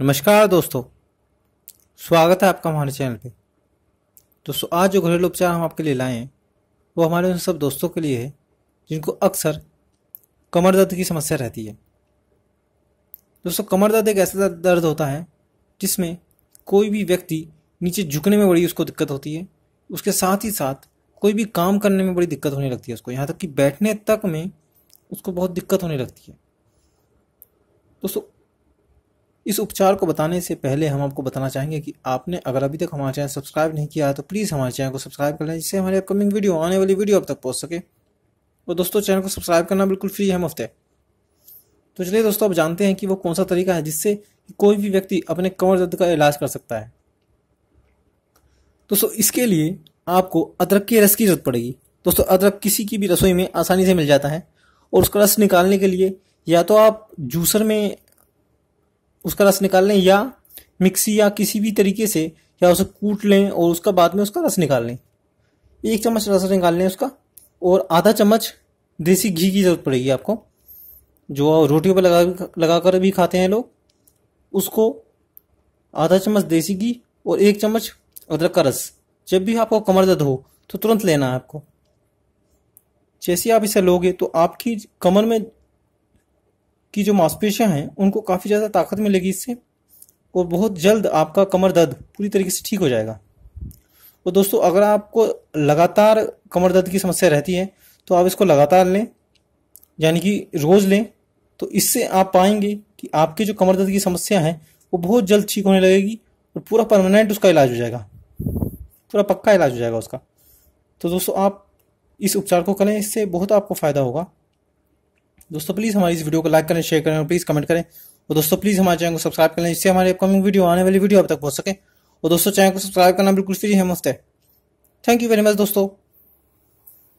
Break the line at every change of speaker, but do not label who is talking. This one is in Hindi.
नमस्कार दोस्तों स्वागत है आपका हमारे चैनल पे दोस्तों आज जो घरेलू उपचार हम आपके लिए लाए हैं वो हमारे उन सब दोस्तों के लिए है जिनको अक्सर कमर दर्द की समस्या रहती है दोस्तों कमर दर्द एक ऐसा दर्द होता है जिसमें कोई भी व्यक्ति नीचे झुकने में बड़ी उसको दिक्कत होती है उसके साथ ही साथ कोई भी काम करने में बड़ी दिक्कत होने लगती है उसको यहाँ तक कि बैठने तक में उसको बहुत दिक्कत होने लगती है दोस्तों इस उपचार को बताने से पहले हम आपको बताना चाहेंगे कि आपने अगर अभी तक हमारे चैनल सब्सक्राइब नहीं किया तो प्लीज़ हमारे चैनल को सब्सक्राइब कर लें जिससे हमारी अपकमिंग वीडियो आने वाली वीडियो अब तक पहुँच सके और दोस्तों चैनल को सब्सक्राइब करना बिल्कुल फ्री है मुफ्त है तो चलिए दोस्तों आप जानते हैं कि वो कौन सा तरीका है जिससे कोई भी व्यक्ति अपने कमर दर्द का इलाज कर सकता है दोस्तों इसके लिए आपको अदरक के रस की जरूरत पड़ेगी दोस्तों अदरक किसी की भी रसोई में आसानी से मिल जाता है और उसका रस निकालने के लिए या तो आप जूसर में उसका रस निकाल लें या मिक्सी या किसी भी तरीके से या उसे कूट लें और उसका बाद में उसका रस निकाल लें एक चम्मच रस निकाल लें उसका और आधा चम्मच देसी घी की ज़रूरत पड़ेगी आपको जो रोटियों पर लगा लगा कर भी खाते हैं लोग उसको आधा चम्मच देसी घी और एक चम्मच अदरक का रस जब भी आपको कमर दर्द हो तो तुरंत लेना है आपको जैसे आप इसे लोगे तो आपकी कमर में की जो मांसपेशियाँ हैं उनको काफ़ी ज़्यादा ताकत मिलेगी इससे और बहुत जल्द आपका कमर दर्द पूरी तरीके से ठीक हो जाएगा और दोस्तों अगर आपको लगातार कमर दर्द की समस्या रहती है तो आप इसको लगातार लें यानी कि रोज़ लें तो इससे आप पाएंगे कि आपके जो कमर दर्द की समस्या है वो बहुत जल्द ठीक होने लगेगी और पूरा परमानेंट उसका इलाज हो जाएगा पूरा पक्का इलाज हो जाएगा उसका तो दोस्तों आप इस उपचार को करें इससे बहुत आपको फ़ायदा होगा दोस्तों प्लीज़ हमारी इस वीडियो को लाइक करें शेयर करें और प्लीज़ कमेंट करें और दोस्तों प्लीज़ हमारे चैनल को सब्सक्राइब करें जिससे हमारी अपकमिंग वीडियो आने वाली वीडियो अब तक पहुँच सके और दोस्तों चैनल को सब्सक्राइब करना बिल्कुल फ्री है मस्त है थैंक यू वेरी मच दोस्तों